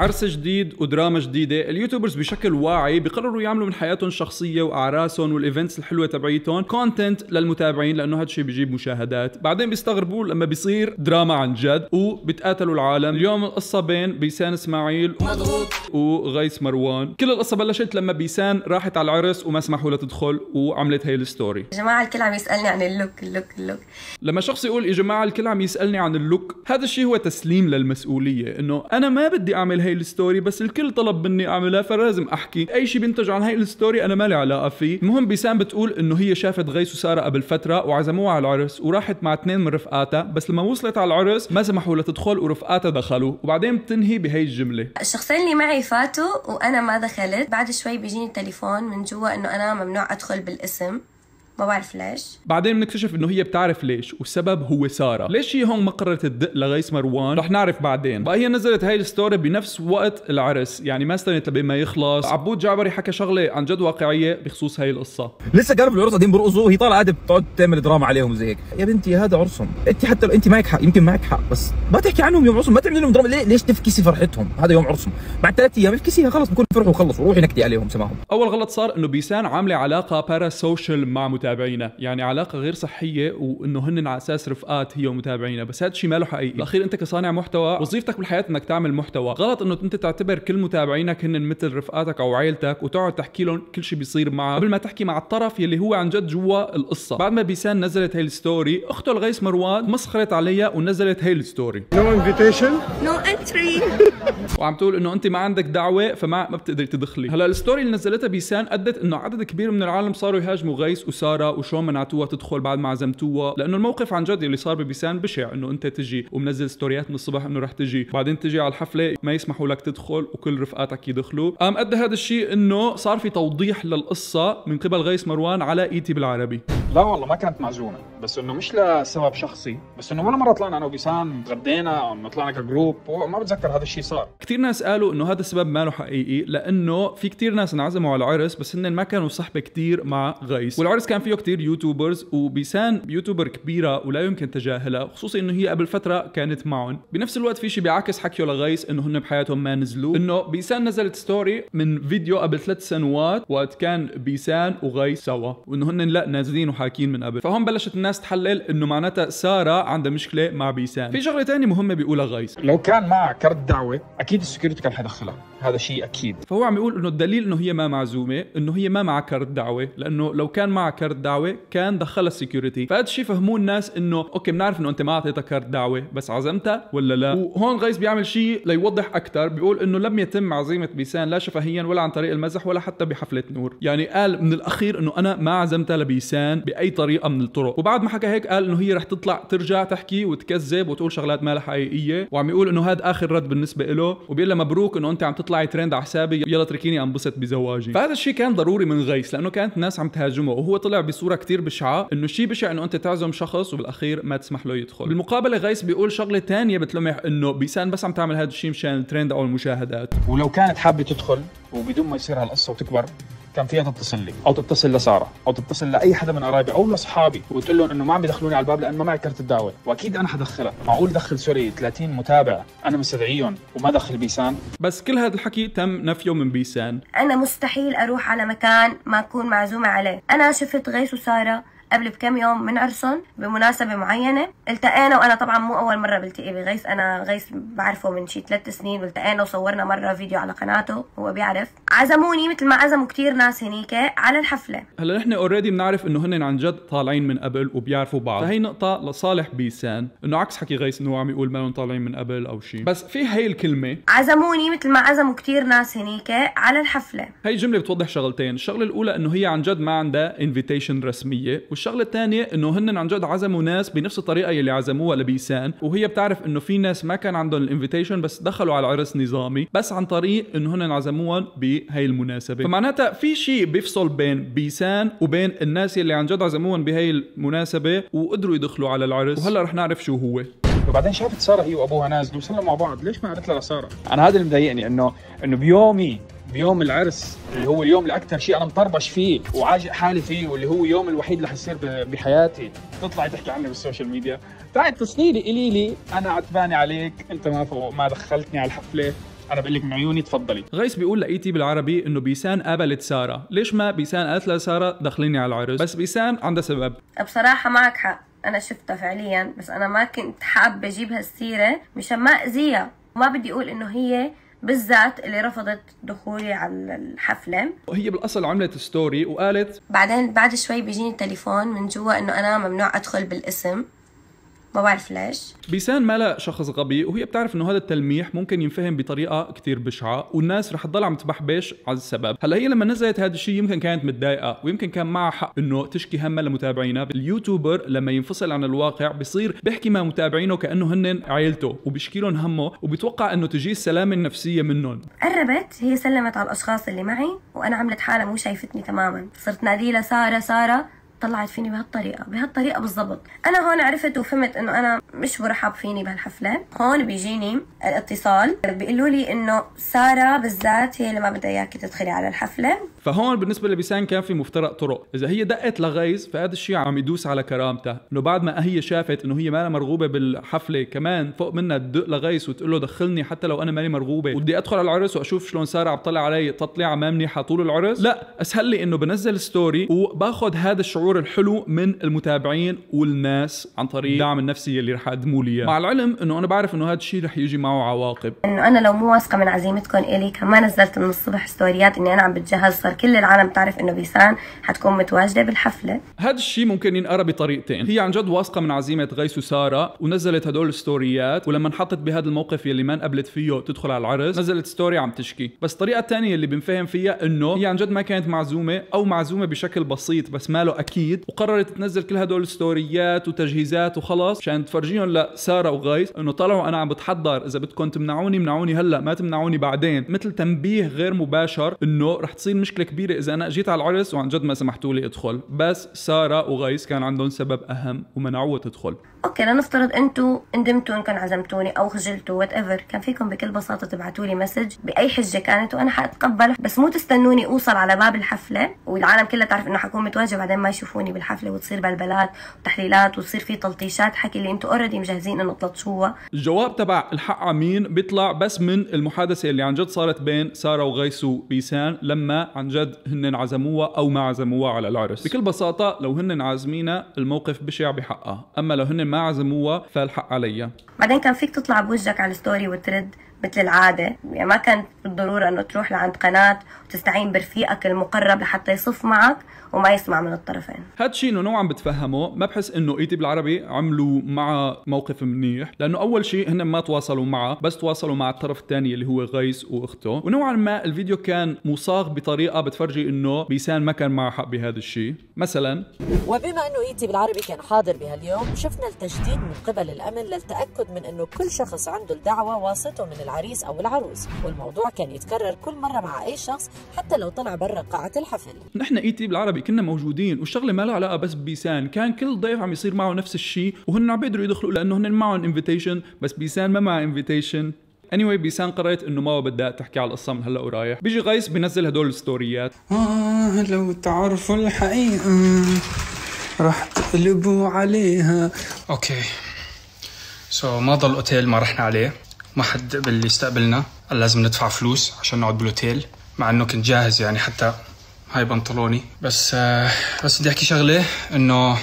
عرس جديد ودراما جديدة اليوتيوبرز بشكل واعي بقرروا يعملوا من حياتهم الشخصية وأعراسهم والإيفنتس الحلوة تبعيتهم كونتنت للمتابعين لأنه هذا الشيء بيجيب مشاهدات بعدين بيستغربوا لما بيصير دراما عن جد وبتقاتلوا العالم اليوم القصة بين بيسان إسماعيل مضغوط وغيث مروان كل القصة بلشت لما بيسان راحت على العرس وما سمحوا لها تدخل وعملت هي الستوري يا جماعة الكل عم يسألني عن اللوك اللوك اللوك لما شخص يقول يا جماعة الكل عم يسألني عن اللوك هذا الشيء هو تسليم للمسؤولية إنه أنا ما بدي أعمل هي الستوري بس الكل طلب مني اعملها فلازم احكي اي شيء بينتج عن هي الستوري انا مالي علاقه فيه المهم بيسام بتقول انه هي شافت غيث وساره قبل فتره وعزموها على العرس وراحت مع اثنين من رفقاتها بس لما وصلت على العرس ما سمحوا لها تدخل ورفقاتها دخلوا وبعدين بتنهي بهي الجمله الشخصين اللي معي فاتوا وانا ما دخلت بعد شوي بيجيني تليفون من جوا انه انا ممنوع ادخل بالاسم ما بعرف ليش بعدين بنكتشف انه هي بتعرف ليش والسبب هو ساره ليش هي هون ما قررت تدق لغيث مروان رح نعرف بعدين بقى هي نزلت هاي الستوري بنفس وقت العرس يعني ما استنت لبين ما يخلص عبود جعبري حكى شغله عن جد واقعيه بخصوص هاي القصه لسه جرب العرس قاعدين بيرقصوا وهي طالعه قاعده بتقعد تعمل دراما عليهم زي هيك يا بنتي هذا عرسهم انت حتى انت معك حق يمكن معك حق بس ما تحكي عنهم يوم عرسهم ما تعمل لهم دراما ليه ليش تفكسي فرحتهم هذا يوم عرسهم بعد ثلاث ايام افكسيها خلص بكون فرحوا وخلصوا روحي نكدي عليهم سماهم اول غلط صار انه بيسان عامله علاقه باراسوشيال مع متابع متابعينا يعني علاقه غير صحيه وانه هن على اساس رفقات هي ومتابعينا بس هذا الشيء ما له حقيقي بالاخير انت كصانع محتوى وظيفتك بالحياه انك تعمل محتوى غلط انه انت تعتبر كل متابعينك هن مثل رفقاتك او عائلتك وتقعد تحكي لهم كل شيء بيصير معك قبل ما تحكي مع الطرف يلي هو عن جد جوا القصه بعد ما بيسان نزلت هي الستوري اخته الغيس مروان مسخرت عليها ونزلت هي الستوري نو انفيتيشن نو انتري وعم تقول انه انت ما عندك دعوه فما ما بتقدري تدخلي هلا الستوري اللي نزلتها بيسان ادت انه عدد كبير من العالم صاروا يهاجموا غيس وسارة خساره وشلون منعتوها تدخل بعد ما عزمتوها لانه الموقف عن جد اللي صار ببيسان بشع انه انت تجي ومنزل ستوريات من الصبح انه رح تجي بعدين تجي على الحفله ما يسمحوا لك تدخل وكل رفقاتك يدخلوا قام قد هذا الشيء انه صار في توضيح للقصه من قبل غيث مروان على ايتي بالعربي لا والله ما كانت معزومه بس انه مش لسبب شخصي بس انه ولا مره طلعنا انا وبيسان تغدينا او طلعنا كجروب ما بتذكر هذا الشيء صار كثير ناس قالوا انه هذا السبب ما له حقيقي لانه في كثير ناس انعزموا على العرس بس هن ما كانوا صحبه كثير مع غيث والعرس كان فيه كثير يوتيوبرز وبيسان يوتيوبر كبيره ولا يمكن تجاهلها خصوصا انه هي قبل فتره كانت معهم بنفس الوقت في شيء بيعكس حكيه لغيث انه هن بحياتهم ما نزلوا انه بيسان نزلت ستوري من فيديو قبل ثلاث سنوات وقت كان بيسان وغيث سوا وانه هن لا نازلين محاكين من قبل فهون بلشت الناس تحلل انه معناتها ساره عندها مشكله مع بيسان في شغله ثانيه مهمه بيقولها غيث لو كان مع كرت دعوه اكيد السكيورتي كان حيدخلها هذا شيء اكيد فهو عم يقول انه الدليل انه هي ما معزومه انه هي ما مع كرت دعوه لانه لو كان مع كرت دعوه كان دخلها السكيورتي فهذا الشيء فهموه الناس انه اوكي بنعرف انه انت ما اعطيتها كرت دعوه بس عزمتها ولا لا وهون غيث بيعمل شيء ليوضح اكثر بيقول انه لم يتم عزيمه بيسان لا شفهيا ولا عن طريق المزح ولا حتى بحفله نور يعني قال من الاخير انه انا ما عزمتها لبيسان باي طريقه من الطرق وبعد ما حكى هيك قال انه هي رح تطلع ترجع تحكي وتكذب وتقول شغلات ما لها حقيقيه وعم يقول انه هذا اخر رد بالنسبه له وبيقول لها مبروك انه انت عم تطلعي ترند على حسابي يلا تركيني انبسط بزواجي فهذا الشيء كان ضروري من غيث لانه كانت الناس عم تهاجمه وهو طلع بصوره كثير بشعه انه شيء بشع انه انت تعزم شخص وبالاخير ما تسمح له يدخل بالمقابله غيث بيقول شغله ثانيه بتلمح انه بيسان بس عم تعمل هذا الشيء مشان الترند او المشاهدات ولو كانت حابه تدخل وبدون ما يصير هالقصه وتكبر كان فيها تتصل لي او تتصل لساره او تتصل لاي حدا من قرايبي او لاصحابي وتقول لهم انه ما عم يدخلوني على الباب لانه ما معي كرت الدعوه واكيد انا حدخلها معقول دخل سوري 30 متابع انا مستدعيهم وما دخل بيسان بس كل هذا الحكي تم نفيه من بيسان انا مستحيل اروح على مكان ما اكون معزومه عليه انا شفت غيث وساره قبل بكم يوم من قرصان بمناسبه معينه التقينا وانا طبعا مو اول مره بلتقي إيه بغيث انا غيث بعرفه من شي ثلاث سنين والتقينا وصورنا مره فيديو على قناته هو بيعرف عزموني مثل ما عزموا كثير ناس هنيك على الحفله هلا نحن اوريدي بنعرف انه هن عن جد طالعين من قبل وبيعرفوا بعض فهي نقطه لصالح بيسان انه عكس حكي غيث انه عم يقول ما طالعين من قبل او شيء بس في هي الكلمه عزموني مثل ما عزموا كثير ناس هنيك على الحفله هي الجمله بتوضح شغلتين الشغله الاولى انه هي عن جد ما عندها انفيتيشن رسميه والشغله الثانيه انه هن عن جد عزموا ناس بنفس الطريقه يلي عزموها لبيسان وهي بتعرف انه في ناس ما كان عندهم الانفيتيشن بس دخلوا على العرس نظامي بس عن طريق انه هن عزموهم بهي المناسبه فمعناتها في شيء بيفصل بين بيسان وبين الناس يلي عن جد عزموهم بهي المناسبه وقدروا يدخلوا على العرس وهلا رح نعرف شو هو وبعدين شافت ساره هي وابوها نازل وسلموا مع بعض ليش ما قالت لها ساره انا هذا اللي مضايقني انه انه بيومي بيوم العرس اللي هو اليوم اللي اكثر شيء انا مطربش فيه وعاجق حالي فيه واللي هو اليوم الوحيد اللي حيصير بحياتي تطلعي تحكي عني بالسوشيال ميديا تعي اتصلي لي قولي لي انا عتباني عليك انت ما فوق ما دخلتني على الحفله انا بقول لك من عيوني تفضلي غيس بيقول لقيتي بالعربي انه بيسان قابلت ساره ليش ما بيسان قالت لها ساره دخليني على العرس بس بيسان عندها سبب بصراحه معك حق انا شفتها فعليا بس انا ما كنت حابه اجيب هالسيره مشان ما اذيها وما بدي اقول انه هي بالذات اللي رفضت دخولي على الحفلة وهي بالأصل عملت ستوري وقالت بعدين بعد شوي بيجيني تليفون من جوا إنه أنا ممنوع أدخل بالاسم ما بعرف ليش بيسان مالا شخص غبي وهي بتعرف انه هذا التلميح ممكن ينفهم بطريقه كثير بشعه والناس رح تضل عم تبحبش على السبب هلا هي لما نزلت هذا الشيء يمكن كانت متضايقه ويمكن كان معها حق انه تشكي همها لمتابعينها اليوتيوبر لما ينفصل عن الواقع بصير بيحكي مع متابعينه كانه هن عائلته وبيشكي لهم همه وبيتوقع انه تجيه السلامه النفسيه منهم قربت هي سلمت على الاشخاص اللي معي وانا عملت حالها مو شايفتني تماما صرت ناديلها ساره ساره طلعت فيني بهالطريقه بهالطريقه بالضبط انا هون عرفت وفهمت انه انا مش مرحب فيني بهالحفله هون بيجيني الاتصال بيقولوا لي انه ساره بالذات هي اللي ما بدها اياكي تدخلي على الحفله فهون بالنسبه لبيسان كان في مفترق طرق اذا هي دقت لغيز فهذا الشيء عم يدوس على كرامتها انه بعد ما هي شافت انه هي ما مرغوبه بالحفله كمان فوق منها تدق لغيث وتقول له دخلني حتى لو انا ماني مرغوبه وبدي ادخل على العرس واشوف شلون ساره عم تطلع علي تطلع ما منيحه طول العرس لا اسهل لي انه بنزل ستوري وباخذ هذا الشعور الحلو من المتابعين والناس عن طريق الدعم النفسي اللي رح اقدمه لي مع العلم انه انا بعرف انه هذا الشيء رح يجي معه عواقب انه انا لو مو واثقه من عزيمتكم الي كمان نزلت من الصبح ستوريات اني انا عم بتجهز صار كل العالم تعرف انه بيسان حتكون متواجده بالحفله هذا الشيء ممكن ينقرا بطريقتين هي عن جد واثقه من عزيمه غيث وساره ونزلت هدول الستوريات ولما انحطت بهذا الموقف يلي ما انقبلت فيه تدخل على العرس نزلت ستوري عم تشكي بس الطريقه الثانيه اللي بنفهم فيها انه هي عن جد ما كانت معزومه او معزومه بشكل بسيط بس ماله اكيد وقررت تنزل كل هدول الستوريات وتجهيزات وخلص عشان تفرجيهم لساره وغيث انه طلعوا انا عم بتحضر اذا بدكم تمنعوني منعوني هلا ما تمنعوني بعدين مثل تنبيه غير مباشر انه رح تصير مشكله مشكله كبيره اذا انا اجيت على العرس وعن جد ما سمحتوا لي ادخل بس ساره وغيث كان عندهم سبب اهم ومنعوه تدخل اوكي لنفترض انتوا ندمتوا انكم عزمتوني او خجلتوا وات ايفر كان فيكم بكل بساطه تبعتوا لي مسج باي حجه كانت وانا حاتقبل بس مو تستنوني اوصل على باب الحفله والعالم كلها تعرف انه حكون متواجه بعدين ما يشوفوني بالحفله وتصير بلبلات وتحليلات وتصير في تلطيشات حكي اللي انتوا اوريدي مجهزين انه تلطشوها الجواب تبع الحق عمين بيطلع بس من المحادثه اللي عن جد صارت بين ساره وغيسو بيسان لما عن جد هن عزموها او ما عزموها على العرس بكل بساطه لو هن عازمينا الموقف بشع بحقها اما لو هن ما عزموها فالحق عليا بعدين كان فيك تطلع بوجهك على الستوري وترد مثل العادة يعني ما كانت بالضرورة أنه تروح لعند قناة وتستعين برفيقك المقرب لحتى يصف معك وما يسمع من الطرفين هاد الشيء انه نوعا بتفهمه ما بحس انه ايتي بالعربي عملوا مع موقف منيح لانه اول شيء هن ما تواصلوا معه بس تواصلوا مع الطرف الثاني اللي هو غيس واخته ونوعا ما الفيديو كان مصاغ بطريقه بتفرجي انه بيسان ما كان معه حق بهذا الشيء مثلا وبما انه ايتي بالعربي كان حاضر بهاليوم شفنا التجديد من قبل الامن للتاكد من انه كل شخص عنده الدعوه واسطه من العريس أو العروس والموضوع كان يتكرر كل مرة مع أي شخص حتى لو طلع برا قاعة الحفل نحن اي تي بالعربي كنا موجودين والشغلة ما لها علاقة بس بيسان كان كل ضيف عم يصير معه نفس الشيء وهن عم بيقدروا يدخلوا لأنه هن معهم انفيتيشن بس بيسان ما معه انفيتيشن اني anyway بيسان قررت انه ما بدها تحكي على القصه من هلا ورايح بيجي غيس بينزل هدول الستوريات اه لو تعرفوا الحقيقه رح تقلبوا عليها اوكي سو so, ما ضل اوتيل ما رحنا عليه ما حد قبل اللي استقبلنا قال لازم ندفع فلوس عشان نقعد بالاوتيل مع انه كنت جاهز يعني حتى هاي بنطلوني بس آه، بس بدي احكي شغله انه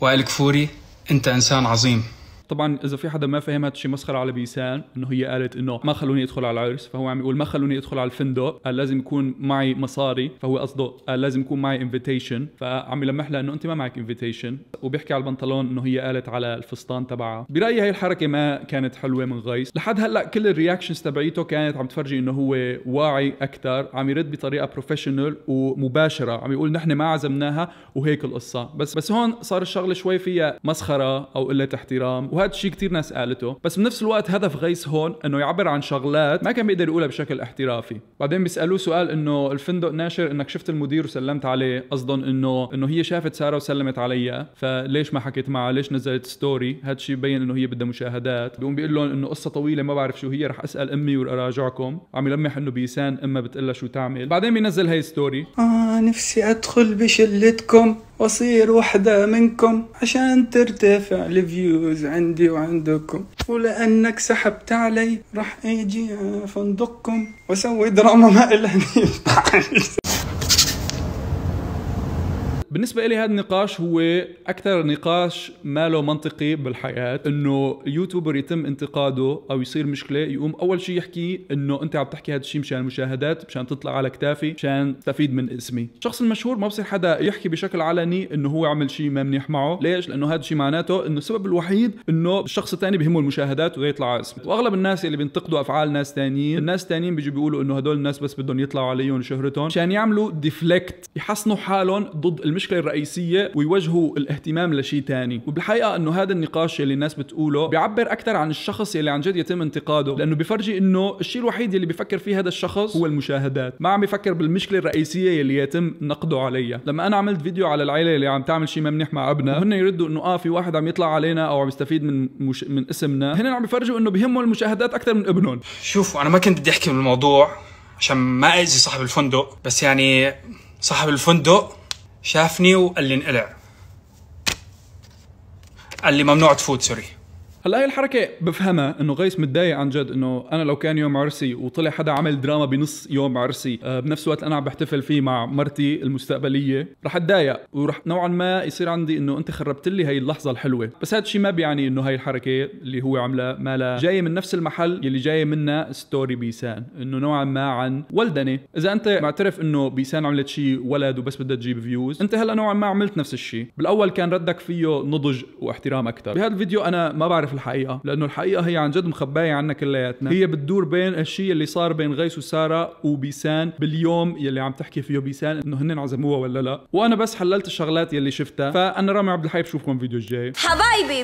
وائل كفوري انت انسان عظيم طبعا اذا في حدا ما فهم هذا الشيء مسخره على بيسان انه هي قالت انه ما خلوني ادخل على العرس فهو عم يقول ما خلوني ادخل على الفندق قال لازم يكون معي مصاري فهو قصده قال لازم يكون معي انفيتيشن فعم يلمح لها انه انت ما معك انفيتيشن وبيحكي على البنطلون انه هي قالت على الفستان تبعها برايي هي الحركه ما كانت حلوه من غيث لحد هلا كل الرياكشنز تبعيته كانت عم تفرجي انه هو واعي اكثر عم يرد بطريقه بروفيشنال ومباشره عم يقول نحن ما عزمناها وهيك القصه بس بس هون صار الشغله شوي فيها مسخره او قله احترام وهذا الشيء كثير ناس قالته بس بنفس الوقت هدف غيث هون انه يعبر عن شغلات ما كان بيقدر يقولها بشكل احترافي بعدين بيسالوه سؤال انه الفندق ناشر انك شفت المدير وسلمت عليه قصدا انه انه هي شافت ساره وسلمت عليها فليش ما حكيت معها ليش نزلت ستوري هذا الشيء بين انه هي بدها مشاهدات بيقوم بيقول لهم انه قصه طويله ما بعرف شو هي رح اسال امي وراجعكم عم يلمح انه بيسان اما بتقلها شو تعمل بعدين بينزل هي ستوري اه نفسي ادخل بشلتكم واصير وحدة منكم عشان ترتفع الفيوز عندي وعندكم ولانك سحبت علي راح اجي فندقكم واسوي دراما ما الها بالنسبة لي هذا النقاش هو أكثر نقاش ماله منطقي بالحياة إنه يوتيوبر يتم انتقاده أو يصير مشكلة يقوم أول شيء يحكي إنه أنت عم تحكي هذا الشيء مشان المشاهدات مشان تطلع على كتافي مشان تستفيد من اسمي الشخص المشهور ما بصير حدا يحكي بشكل علني إنه هو عمل شيء ما منيح معه ليش؟ لأنه هذا الشيء معناته إنه السبب الوحيد إنه الشخص الثاني بهمه المشاهدات ويطلع اسمه وأغلب الناس اللي بينتقدوا أفعال ناس ثانيين الناس الثانيين بيجوا بيقولوا إنه هدول الناس بس بدهم يطلعوا عليهم شهرتهم مشان يعملوا ديفلكت يحصنوا حالهم ضد المشكلة المشكله الرئيسيه ويوجهوا الاهتمام لشيء ثاني وبالحقيقه انه هذا النقاش اللي الناس بتقوله بيعبر اكثر عن الشخص اللي عن جد يتم انتقاده لانه بفرجي انه الشيء الوحيد اللي بفكر فيه هذا الشخص هو المشاهدات ما عم بفكر بالمشكله الرئيسيه اللي يتم نقده عليها لما انا عملت فيديو على العيله اللي عم تعمل شيء ما منيح مع ابنها هن يردوا انه اه في واحد عم يطلع علينا او عم يستفيد من مش... من اسمنا هن عم بفرجوا انه بهمهم المشاهدات اكثر من ابنهم شوفوا انا ما كنت بدي احكي بالموضوع عشان ما اذي صاحب الفندق بس يعني صاحب الفندق شافني وقال لي انقلع قال لي ممنوع تفوت سوري هلا هي الحركه بفهمها انه غيث متضايق عن جد انه انا لو كان يوم عرسي وطلع حدا عمل دراما بنص يوم عرسي أه بنفس الوقت انا عم بحتفل فيه مع مرتي المستقبليه رح اتضايق ورح نوعا ما يصير عندي انه انت خربت لي هي اللحظه الحلوه بس هذا الشيء ما بيعني انه هي الحركه اللي هو عملها مالها جايه من نفس المحل يلي جايه منها ستوري بيسان انه نوعا ما عن ولدنه اذا انت معترف انه بيسان عملت شيء ولد وبس بدها تجيب فيوز انت هلا نوعا ما عملت نفس الشيء بالاول كان ردك فيه نضج واحترام اكثر بهذا الفيديو انا ما بعرف الحقيقه لانه الحقيقه هي عن جد مخبايه عنا كلياتنا هي بتدور بين الشيء اللي صار بين غيس وساره وبيسان باليوم يلي عم تحكي فيه بيسان انه هن عزموها ولا لا وانا بس حللت الشغلات يلي شفتها فانا رامي عبد الحي بشوفكم فيديو الجاي حبايبي